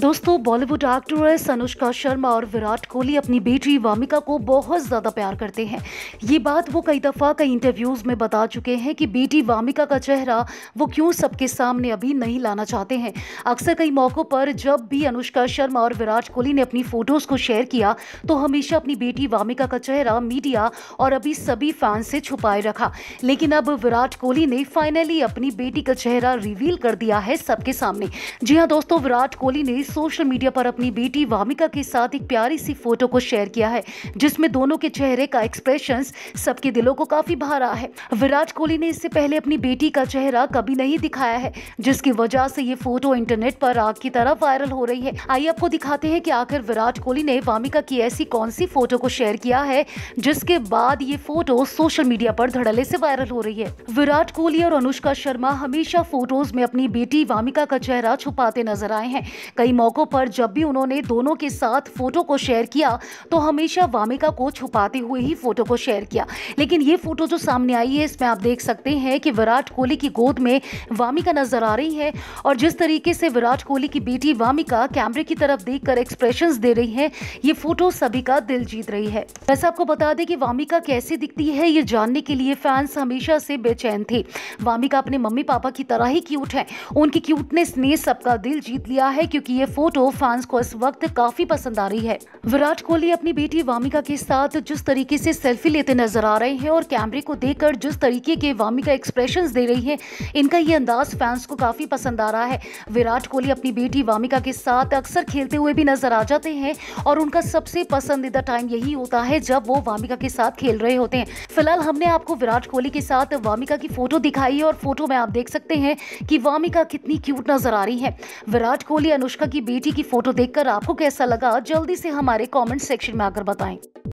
दोस्तों बॉलीवुड एक्ट्रेस अनुष्का शर्मा और विराट कोहली अपनी बेटी वामिका को बहुत ज़्यादा प्यार करते हैं ये बात वो कई दफ़ा कई इंटरव्यूज़ में बता चुके हैं कि बेटी वामिका का चेहरा वो क्यों सबके सामने अभी नहीं लाना चाहते हैं अक्सर कई मौक़ों पर जब भी अनुष्का शर्मा और विराट कोहली ने अपनी फ़ोटोज़ को शेयर किया तो हमेशा अपनी बेटी वामिका का चेहरा मीडिया और अभी सभी फैंस से छुपाए रखा लेकिन अब विराट कोहली ने फाइनली अपनी बेटी का चेहरा रिवील कर दिया है सबके सामने जी हाँ दोस्तों विराट कोहली ने ने सोशल मीडिया पर अपनी बेटी वामिका के साथ एक प्यारी सी फोटो को शेयर किया है जिसमें दोनों के चेहरे का एक्सप्रेशन सबके दिलों को काफी भा रहा है विराट कोहली ने इससे पहले अपनी बेटी का चेहरा कभी नहीं दिखाया है जिसकी वजह से ये फोटो इंटरनेट पर आग की तरह वायरल हो रही है आइए आपको दिखाते हैं कि आखिर विराट कोहली ने वामिका की ऐसी कौन सी फोटो को शेयर किया है जिसके बाद ये फोटो सोशल मीडिया पर धड़ल्ले से वायरल हो रही है विराट कोहली और अनुष्का शर्मा हमेशा फोटोज में अपनी बेटी वामिका का चेहरा छुपाते नजर आए हैं कई कई मौक़ों पर जब भी उन्होंने दोनों के साथ फ़ोटो को शेयर किया तो हमेशा वामिका को छुपाते हुए ही फ़ोटो को शेयर किया लेकिन ये फ़ोटो जो सामने आई है इसमें आप देख सकते हैं कि विराट कोहली की गोद में वामिका नज़र आ रही है और जिस तरीके से विराट कोहली की बेटी वामिका कैमरे की तरफ कर एक्सप्रेशन दे रही है ये फ़ोटो सभी का दिल जीत रही है वैसे आपको बता दें कि वामिका कैसे दिखती है ये जानने के लिए फैंस हमेशा से बेचैन थे वामिका अपने मम्मी पापा की तरह ही क्यूट है उनकी क्यूटनेस ने सबका दिल जीत लिया है क्योंकि ये फोटो फैंस को इस वक्त काफी पसंद आ रही है विराट कोहली अपनी बेटी वामिका के साथ जिस तरीके से सेल्फी लेते नजर आ रहे हैं और कैमरे को देखकर जिस तरीके के वामिका एक्सप्रेशन दे रही हैं इनका ये अंदाज फैंस को काफी पसंद आ रहा है विराट कोहली अपनी बेटी वामिका के साथ अक्सर खेलते हुए भी नजर आ जाते हैं और उनका सबसे पसंदीदा टाइम यही होता है जब वो वामिका के साथ खेल रहे होते हैं फिलहाल हमने आपको विराट कोहली के साथ वामिका की फोटो दिखाई है और फोटो में आप देख सकते हैं कि वामिका कितनी क्यूट नजर आ रही है विराट कोहली अनुष्का की बेटी की फोटो देखकर आपको कैसा लगा जल्दी से हमारे कमेंट सेक्शन में आकर बताएं